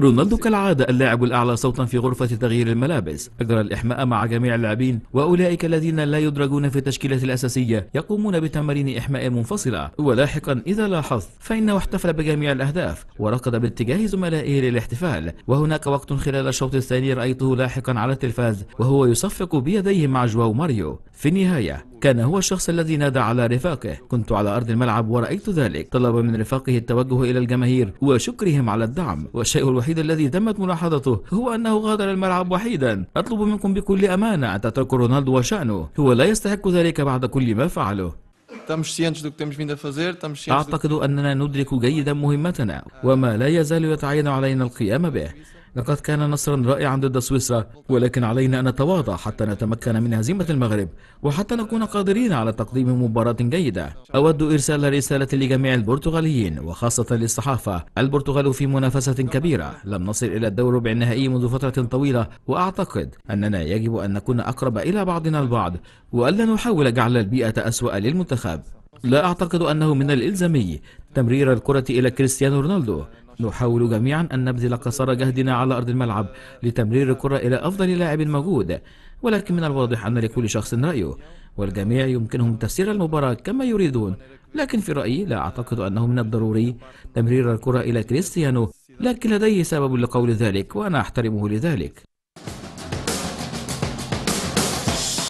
رونالدو كالعادة اللاعب الأعلى صوتا في غرفة تغيير الملابس أجرى الإحماء مع جميع اللاعبين وأولئك الذين لا يدرجون في التشكيلة الأساسية يقومون بتمارين إحماء منفصلة ولاحقا إذا لاحظت فإنه احتفل بجميع الأهداف وركض باتجاه زملائه للاحتفال وهناك وقت خلال الشوط الثاني رأيته لاحقا على التلفاز وهو يصفق بيديه مع جواو ماريو في النهاية كان هو الشخص الذي نادى على رفاقه كنت على أرض الملعب ورأيت ذلك طلب من رفاقه التوجه إلى الجماهير وشكرهم على الدعم والشيء الوحيد الذي تمت ملاحظته هو أنه غادر الملعب وحيدا أطلب منكم بكل أمانة أن تتركوا رونالدو وشأنه هو لا يستحق ذلك بعد كل ما فعله أعتقد أننا ندرك جيدا مهمتنا وما لا يزال يتعين علينا القيام به لقد كان نصرا رائعا ضد سويسرا ولكن علينا أن نتواضع حتى نتمكن من هزيمة المغرب وحتى نكون قادرين على تقديم مباراة جيدة أود إرسال رسالة لجميع البرتغاليين وخاصة للصحافة البرتغال في منافسة كبيرة لم نصل إلى الدور ربع النهائي منذ فترة طويلة وأعتقد أننا يجب أن نكون أقرب إلى بعضنا البعض وألا نحاول جعل البيئة أسوأ للمنتخب لا أعتقد أنه من الإلزامي تمرير الكرة إلى كريستيانو رونالدو نحاول جميعا أن نبذل قصارى جهدنا على أرض الملعب لتمرير الكرة إلى أفضل لاعب موجود ولكن من الواضح أن لكل شخص رأيه والجميع يمكنهم تفسير المباراة كما يريدون لكن في رأيي لا أعتقد أنه من الضروري تمرير الكرة إلى كريستيانو لكن لديه سبب لقول ذلك وأنا أحترمه لذلك